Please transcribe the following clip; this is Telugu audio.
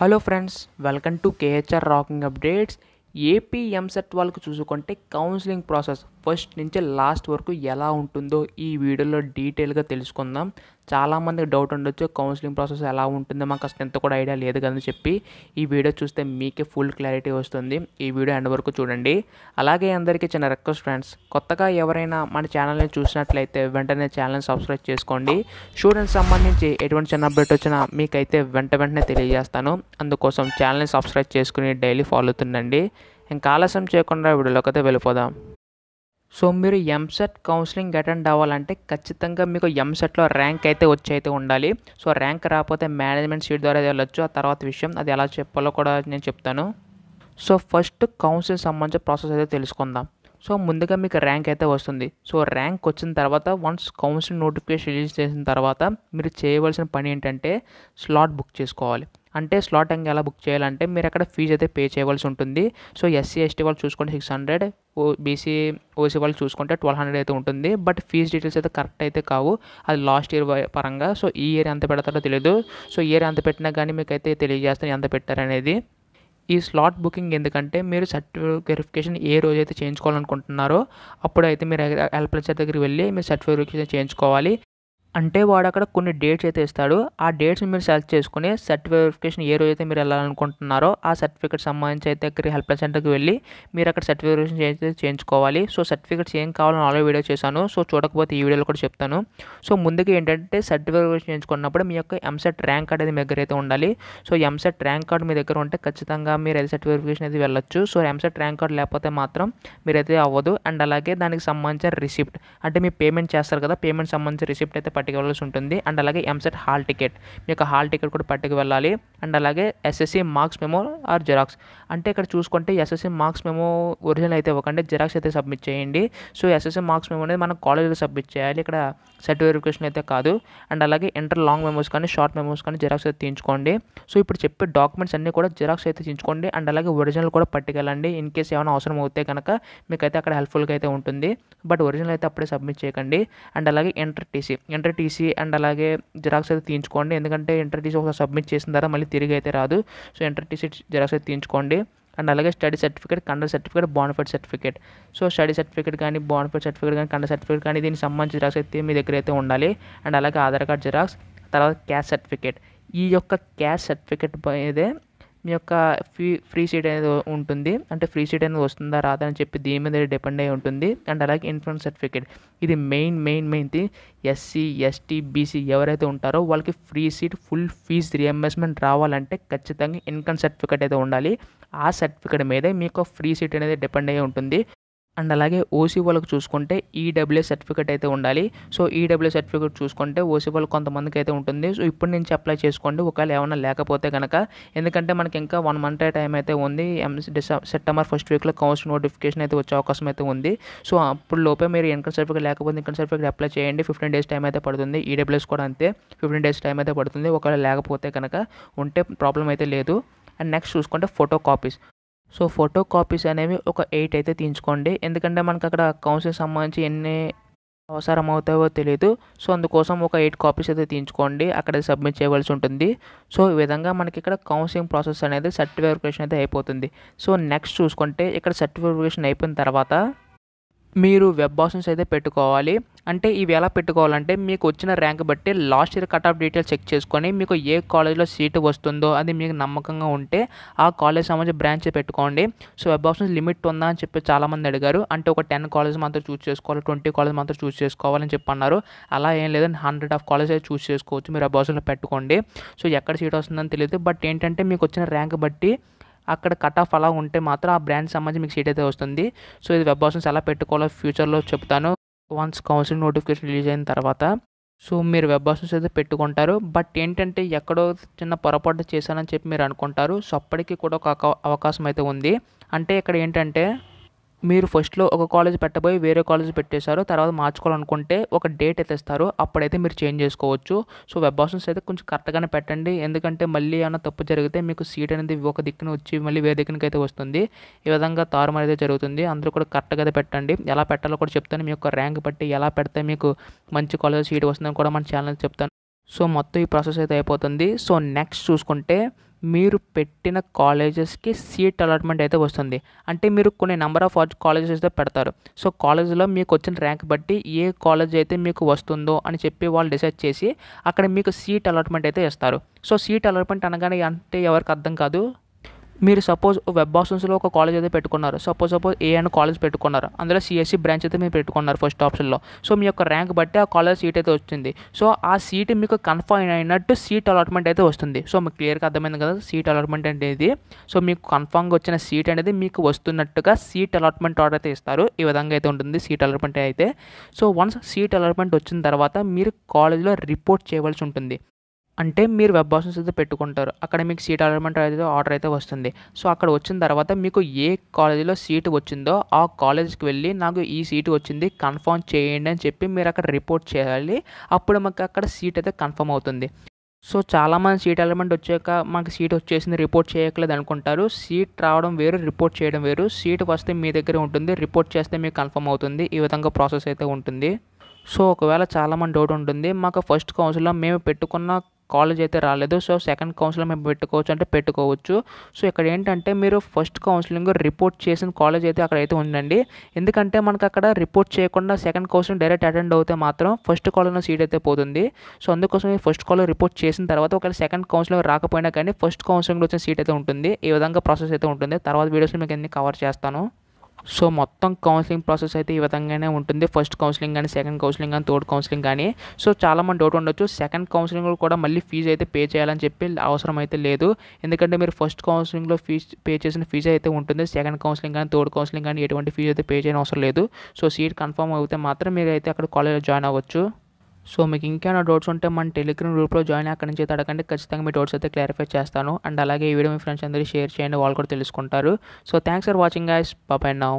hello friends welcome to KHR rocking updates AP EAMCET వాళ్ళకు చూసుకుంటే కౌన్సిలింగ్ ప్రాసెస్ ఫస్ట్ నుంచి లాస్ట్ వరకు ఎలా ఉంటుందో ఈ వీడియోలో డీటెయిల్గా తెలుసుకుందాం చాలామందికి డౌట్ ఉండొచ్చు కౌన్సిలింగ్ ప్రాసెస్ ఎలా ఉంటుందో మాకు అసలు ఎంత కూడా ఐడియా లేదు కదని చెప్పి ఈ వీడియో చూస్తే మీకే ఫుల్ క్లారిటీ వస్తుంది ఈ వీడియో ఎండ్ వరకు చూడండి అలాగే అందరికీ చిన్న రిక్వెస్ట్ ఫ్రెండ్స్ కొత్తగా ఎవరైనా మన ఛానల్ని చూసినట్లయితే వెంటనే ఛానల్ని సబ్స్క్రైబ్ చేసుకోండి స్టూడెంట్స్ సంబంధించి ఎటువంటి చిన్న అప్డేట్ వచ్చినా మీకైతే వెంట వెంటనే తెలియజేస్తాను అందుకోసం ఛానల్ని సబ్స్క్రైబ్ చేసుకుని డైలీ ఫాలో అవుతుండండి ఇంకా ఆలస్యం చేయకుండా వీడియోలోకి అయితే వెళ్ళిపోదాం సో మీరు ఎంసెట్ కౌన్సిలింగ్ అటెండ్ అవ్వాలంటే ఖచ్చితంగా మీకు ఎంసెట్లో ర్యాంక్ అయితే వచ్చి అయితే ఉండాలి సో ర్యాంక్ రాకపోతే మేనేజ్మెంట్ సీట్ ద్వారా వెళ్ళొచ్చు ఆ తర్వాత విషయం అది ఎలా చెప్పాలో కూడా నేను చెప్తాను సో ఫస్ట్ కౌన్సిలింగ్ సంబంధించిన ప్రాసెస్ అయితే తెలుసుకుందాం సో ముందుగా మీకు ర్యాంక్ అయితే వస్తుంది సో ర్యాంక్ వచ్చిన తర్వాత వన్స్ కౌన్సిలింగ్ నోటిఫికేషన్ రిలీజ్ చేసిన తర్వాత మీరు చేయవలసిన పని ఏంటంటే స్లాట్ బుక్ చేసుకోవాలి అంటే స్లాట్ ఇంకా ఎలా బుక్ చేయాలంటే మీరు అక్కడ ఫీజు అయితే పే చేయవలసి ఉంటుంది సో ఎస్సీ ఎస్టీ వాళ్ళు చూసుకుంటే సిక్స్ హండ్రెడ్ బీసీ ఓసీ వాళ్ళు చూసుకుంటే ట్వెల్వ్ హండ్రెడ్ అయితే ఉంటుంది బట్ ఫీజు డీటెయిల్స్ అయితే కరెక్ట్ అయితే కావు అది లాస్ట్ ఇయర్ పరంగా సో ఈ ఇయర్ ఎంత పెడతారో తెలియదు సో ఈ ఇయర్ ఎంత పెట్టినా కానీ మీకు అయితే తెలియజేస్తాను ఎంత పెట్టారనేది ఈ స్లాట్ బుకింగ్ ఎందుకంటే మీరు సర్టిఫికేట్ వెరిఫికేషన్ ఏ రోజైతే చేయించుకోవాలనుకుంటున్నారో అప్పుడైతే మీరు అప్లైచర్ దగ్గరికి వెళ్ళి మీరు సర్టిఫికేట్ చేయించుకోవాలి అంటే వాడు అక్కడ కొన్ని డేట్స్ అయితే ఇస్తాడు ఆ డేట్స్ మీరు సెలెక్ట్ చేసుకుని సర్టిఫికేషన్ ఏ రోజు అయితే మీరు వెళ్ళాలనుకుంటున్నారో ఆ సర్టిఫికేట్ సంబంధించి అయితే ఇక్కడ హెల్ప్ లైన్ సెంటర్కి వెళ్ళి మీరు అక్కడ సర్టిఫికేషన్ అయితే చేయించుకోవాలి సో సర్టిఫికేట్స్ ఏం కావాలని ఆల్రెడీ వీడియో చేశాను సో చూడకపోతే ఈ వీడియోలో కూడా చెప్తాను సో ముందుగా ఏంటంటే సర్టిఫికేషన్ చేయించుకున్నప్పుడు మీ యొక్క ఎంసెట్ ర్యాంక్ కార్డ్ అనేది మీ దగ్గర అయితే ఉండాలి సో ఎంసెట్ ర్యాంక్ కార్డ్ మీ దగ్గర ఉంటే ఖచ్చితంగా మీరు అయితే సర్టిఫికేషన్ అయితే వెళ్ళొచ్చు సో ఎంసెట్ ర్యాంక్ కార్డ్ లేకపోతే మాత్రం మీరైతే అవ్వదు అండ్ అలాగే దానికి సంబంధించిన రిసిప్ట్ అంటే మీ పేమెంట్ చేస్తారు కదా పేమెంట్ సంబంధించిన రిసిప్ట్ అయితే పట్టుకు వెళ్ళాల్సి ఉంటుంది అండ్ అలాగే ఎంసెట్ హాల్ టికెట్ మీ యొక్క హాల్ టికెట్ కూడా పట్టుకు వెళ్ళాలి అండ్ అలాగే SSC marks memo or xerox అంటే ఇక్కడ చూసుకుంటే ఎస్ఎస్సి మార్క్స్ మేమో ఒరిజినల్ అయితే ఇవ్వకండి జిరాక్స్ అయితే సబ్మిట్ చేయండి సో ఎస్ఎస్సి మార్క్స్ మేము అనేది మనం కాలేజీలో సబ్మిట్ చేయాలి ఇక్కడ సెట్ వెరిఫికేషన్ అయితే కాదు అండ్ అలాగే ఇంటర్ లాంగ్ మెమోస్ కానీ షార్ట్ మెమోస్ కానీ జిరాక్స్ అయితే తీయించుకోండి సో ఇప్పుడు చెప్పే డాక్యుమెంట్స్ అన్నీ కూడా జిరాక్స్ అయితే తీయించుకోండి అండ్ అలాగే ఒరిజినల్ కూడా పట్టుకెళ్ళండి ఇన్ కేసు ఏమైనా అవసరం అవుతే కనుక మీకైతే అక్కడ హెల్ప్ఫుల్గా అయితే ఉంటుంది బట్ ఒరిజినల్ అయితే అప్పుడే సబ్మిట్ చేయకండి అండ్ అలాగే inter TC inter TC and అలాగే జిరాక్స్ అయితే తీయించుకోండి ఎందుకంటే ఎంటర్టీసీ ఒకసారి సబ్మిట్ చేసిన తర్వాత మళ్ళీ తిరిగి అయితే రాదు సో ఇంటర్ టీసీ జిరాక్స్ అయితే తీయించుకోండి అండ్ అలాగే study certificate conduct certificate bonafide certificate so study certificate కానీ బాండ్ఫైడ్ సర్టిఫికేట్ కానీ కండర్ సర్టిఫికేట్ కానీ దీనికి సంబంధించి జిరాక్స్ అయితే మీ దగ్గర అయితే ఉండాలి అండ్ అలాగే ఆధార్ కార్డ్ జిరాక్స్ తర్వాత క్యాష్ సర్టిఫికేట్ ఈ యొక్క క్యాష్ సర్టిఫికేట్ ఇదే మీ యొక్క ఫ్రీ ఫ్రీ సీట్ అనేది ఉంటుంది అంటే ఫ్రీ సీట్ అనేది వస్తుందా రాదా అని చెప్పి దీని మీద డిపెండ్ అయి ఉంటుంది అండ్ అలాగే ఇన్ఫ్లుయెన్స్ సర్టిఫికేట్ ఇది main main main thing SC ST BC ఎవరైతే ఉంటారో వాళ్ళకి free seat full fee reimbursement రావాలంటే ఖచ్చితంగా ఇన్కమ్ సర్టిఫికేట్ అయితే ఉండాలి ఆ సర్టిఫికేట్ మీదే మీకు ఫ్రీ సీట్ అనేది డిపెండ్ అయి ఉంటుంది అండ్ అలాగే ఓసీ వాళ్ళకి చూసుకుంటే ఈడబ్ల్యూ e సర్టిఫికేట్ అయితే ఉండాలి సో ఈడబ్ల్యూ e సర్టిఫికేట్ చూసుకుంటే ఓసీ వాళ్ళకి కొంతమందికి అయితే ఉంటుంది సో ఇప్పుడు నుంచి అప్లై చేసుకోండి ఒకవేళ ఏమైనా లేకపోతే కనుక ఎందుకంటే మనకి ఇంకా వన్ మంత్ టైం అయితే ఉంది సెప్టెంబర్ ఫస్ట్ వీక్లో కౌన్సిల్ నోటిఫికేషన్ అయితే వచ్చే అవకాశం అయితే ఉంది సో అప్పుడు లోపే మీరు ఇన్కమ్ సర్టిఫికేట్ లేకపోతే ఇన్కమ్ సర్టిఫికేట్ అప్లై చేయండి ఫిఫ్టీన్ డేస్ టైం అయితే పడుతుంది ఈడబ్ల్యూస్ e కూడా అంతే ఫిఫ్టీన్ డేస్ టైం అయితే పడుతుంది ఒకవేళ లేకపోతే కనుక ఉంటే ప్రాబ్లం అయితే లేదు అండ్ నెక్స్ట్ చూసుకుంటే photo copies so photo copies అనేవి ఒక ఎయిట్ అయితే తీయించుకోండి ఎందుకంటే మనకు అక్కడ కౌన్సిల్ సంబంధించి ఎన్ని అవసరం అవుతాయో తెలియదు సో అందుకోసం ఒక ఎయిట్ కాపీస్ అయితే తీయించుకోండి అక్కడ సబ్మిట్ చేయవలసి ఉంటుంది సో ఈ విధంగా మనకి ఇక్కడ కౌన్సిలింగ్ ప్రాసెస్ అనేది సర్టిఫికేషన్ అయితే అయిపోతుంది సో నెక్స్ట్ చూసుకుంటే ఇక్కడ సర్టిఫికేషన్ అయిపోయిన తర్వాత మీరు వెబ్ ఆప్షన్స్ అయితే పెట్టుకోవాలి అంటే ఇవి ఎలా పెట్టుకోవాలంటే మీకు వచ్చిన ర్యాంక్ బట్టి last year cut off details check చేసుకొని మీకు ఏ కాలేజ్లో సీటు వస్తుందో అది మీకు నమ్మకంగా ఉంటే ఆ కాలేజ్ సంబంధించి బ్రాంచ్ పెట్టుకోండి సో వెబ్ ఆప్షన్స్ లిమిట్ ఉందా అని చెప్పి చాలామంది అడిగారు అంటే ఒక టెన్ కాలేజ్ మాత్రం చూస్ చేసుకోవాలి ట్వంటీ కాలేజ్ మాత్రం చూస్ చేసుకోవాలని చెప్పి అన్నారు అలా ఏం లేదని హండ్రెడ్ ఆఫ్ కాలేజ్ అయితే చూస్ చేసుకోవచ్చు మీరు వెబ్ ఆప్షన్లో పెట్టుకోండి సో ఎక్కడ సీట్ వస్తుందని తెలియదు బట్ ఏంటంటే మీకు వచ్చిన ర్యాంక్ బట్టి అక్కడ కట్ ఆఫ్ అలా ఉంటే మాత్రం ఆ బ్రాండ్ సంబంధించి మీకు సీట్ అయితే వస్తుంది సో ఇది వెబ్ ఆప్షన్స్ ఎలా పెట్టుకోవాలో ఫ్యూచర్లో చెప్తాను వన్స్ కౌన్సిల్ నోటిఫికేషన్ రిలీజ్ అయిన తర్వాత సో మీరు వెబ్ ఆప్షన్స్ అయితే పెట్టుకుంటారు బట్ ఏంటంటే ఎక్కడో చిన్న పొరపాటు చేశానని చెప్పి మీరు అనుకుంటారు సో అప్పటికి కూడా ఒక అవకాశం అయితే ఉంది అంటే ఇక్కడ ఏంటంటే మీరు ఫస్ట్లో ఒక కాలేజ్ పెట్టబోయి వేరే కాలేజ్ పెట్టేశారు తర్వాత మార్చుకోవాలనుకుంటే ఒక డేట్ అయితే ఇస్తారు అప్పుడైతే మీరు చేంజ్ చేసుకోవచ్చు సో వెబ్ ఆప్షన్స్ అయితే కొంచెం కరెక్ట్గానే పెట్టండి ఎందుకంటే మళ్ళీ ఏమైనా తప్పు జరిగితే మీకు సీట్ అనేది ఒక దిక్కున వచ్చి మళ్ళీ వేరే దిక్కునకి అయితే వస్తుంది ఈ విధంగా తారుమారు అయితే జరుగుతుంది అందరూ కూడా కరెక్ట్గా పెట్టండి ఎలా పెట్టాలో కూడా చెప్తాను మీ యొక్క ర్యాంక్ బట్టి ఎలా పెడితే మీకు మంచి కాలేజ్ సీట్ వస్తుందని కూడా మన ఛానల్ చెప్తాను సో మొత్తం ఈ ప్రాసెస్ అయితే అయిపోతుంది సో నెక్స్ట్ చూసుకుంటే మీరు పెట్టిన కాలేజెస్కి సీట్ అలాట్మెంట్ అయితే వస్తుంది అంటే మీరు కొన్ని నెంబర్ ఆఫ్ కాలేజెస్ అయితే పెడతారు సో కాలేజ్లో మీకు వచ్చిన ర్యాంక్ బట్టి ఏ కాలేజ్ అయితే మీకు వస్తుందో అని చెప్పి వాళ్ళు డిసైడ్ చేసి అక్కడ మీకు సీట్ అలాట్మెంట్ అయితే ఇస్తారు సో సీట్ అలాట్మెంట్ అనగానే అంటే ఎవరికి అర్థం కాదు మీరు సపోజ్ వెబ్ ఆప్షన్స్లో ఒక కాలేజ్ అయితే పెట్టుకున్నారు suppose suppose A and college పెట్టుకున్నారు అందులో సిఎస్సి బ్రాంచ్ e అయితే మీరు పెట్టుకున్నారు ఫస్ట్ ఆప్షన్లో సో మీ యొక్క ర్యాంక్ బట్టి ఆ కాలేజ్ సీట్ అయితే వచ్చింది సో ఆ సీట్ మీకు కన్ఫర్మ్ అయినట్టు సీట్ అలాట్మెంట్ అయితే వస్తుంది సో మీకు క్లియర్గా అర్థమైంది కదా సీట్ అలాట్మెంట్ అనేది సో మీకు కన్ఫర్మ్గా వచ్చిన సీట్ అనేది మీకు వస్తున్నట్టుగా సీట్ అలాట్మెంట్ ఆర్డర్ అయితే ఇస్తారు ఈ విధంగా అయితే ఉంటుంది సీట్ అలాట్మెంట్ అయితే సో వన్స్ సీట్ అలాట్మెంట్ వచ్చిన తర్వాత మీరు కాలేజ్లో రిపోర్ట్ చేయవలసి ఉంటుంది అంటే మీరు వెబ్ బాసెస్ అయితే పెట్టుకుంటారు అక్కడ మీకు సీట్ అలాట్మెంట్ అయితే ఆర్డర్ అయితే వస్తుంది సో అక్కడ వచ్చిన తర్వాత మీకు ఏ కాలేజీలో సీటు వచ్చిందో ఆ కాలేజ్కి వెళ్ళి నాకు ఈ సీటు వచ్చింది కన్ఫర్మ్ చేయండి అని చెప్పి మీరు అక్కడ రిపోర్ట్ చేయాలి అప్పుడు మాకు అక్కడ సీట్ అయితే కన్ఫర్మ్ అవుతుంది సో చాలామంది సీట్ ఎలిమెంట్ వచ్చాక మాకు సీట్ వచ్చేసింది రిపోర్ట్ చేయట్లేదు అనుకుంటారు సీట్ రావడం వేరు రిపోర్ట్ చేయడం వేరు సీట్ వస్తే మీ దగ్గర ఉంటుంది రిపోర్ట్ చేస్తే మీకు కన్ఫర్మ్ అవుతుంది ఈ విధంగా ప్రాసెస్ అయితే ఉంటుంది సో ఒకవేళ చాలామంది డౌట్ ఉంటుంది మాకు ఫస్ట్ కౌన్సిల్లో మేము పెట్టుకున్న కాలేజ్ అయితే రాలేదు సో సెకండ్ కౌన్సిలింగ్ మేము పెట్టుకోవచ్చు అంటే పెట్టుకోవచ్చు సో ఇక్కడ ఏంటంటే మీరు ఫస్ట్ కౌన్సిలింగ్ రిపోర్ట్ చేసిన కాలేజ్ అయితే అక్కడ అయితే ఉందండి ఎందుకంటే మనకు అక్కడ రిపోర్ట్ చేయకుండా సెకండ్ కౌన్సిలింగ్ డైరెక్ట్ అటెండ్ అవుతే మాత్రం ఫస్ట్ కాలంలో సీట్ అయితే పోతుంది సో అందుకోసం ఫస్ట్ కాల్ రిపోర్ట్ చేసిన తర్వాత ఒకవేళ సెకండ్ కౌన్సిలింగ్ రాకపోయినా కానీ ఫస్ట్ కౌన్సిలింగ్లో వచ్చిన సీట్ అయితే ఉంటుంది ఈ విధంగా ప్రాసెస్ అయితే ఉంటుంది తర్వాత వీడియోస్లో మీకు అన్ని కవర్ చేస్తాను సో మొత్తం కౌన్సిలింగ్ ప్రాసెస్ అయితే ఈ విధంగానే ఉంటుంది ఫస్ట్ కౌన్సిలింగ్ కానీ సెకండ్ కౌన్సిలింగ్ కానీ థర్డ్ కౌన్సిలింగ్ కానీ సో చాలామంది డౌట్ ఉండొచ్చు సెకండ్ కౌన్సిలింగ్ కూడా మళ్ళీ ఫీజు అయితే పే చేయాలని చెప్పి అవసరం అయితే లేదు ఎందుకంటే మీరు ఫస్ట్ కౌన్సిలింగ్లో ఫీజు పే చేసిన ఫీజు అయితే ఉంటుంది సెకండ్ కౌన్సిలింగ్ కానీ థర్డ్ కౌన్సిలింగ్ కానీ ఎటువంటి ఫీజు అయితే పే చేయని అవసరం లేదు సో సీట్ కన్ఫర్మ్ అయితే మాత్రం మీరు అయితే అక్కడ కాలేజ్లో జాయిన్ అవ్వచ్చు సో మీకు ఇంకేమైనా డౌట్స్ ఉంటే మన టెలిగ్రామ్ గ్రూప్లో జాయిన్ అక్కడి నుంచి అడగండి ఖచ్చితంగా మీ డౌట్స్ అయితే క్లారిఫై చేస్తాను అండ్ అలాగే ఈ వీడియో మీ ఫ్రెండ్స్ అందరూ షేర్ చేయండి వాళ్ళు కూడా తెలుసుకుంటారు సో thanks for watching guys bye bye now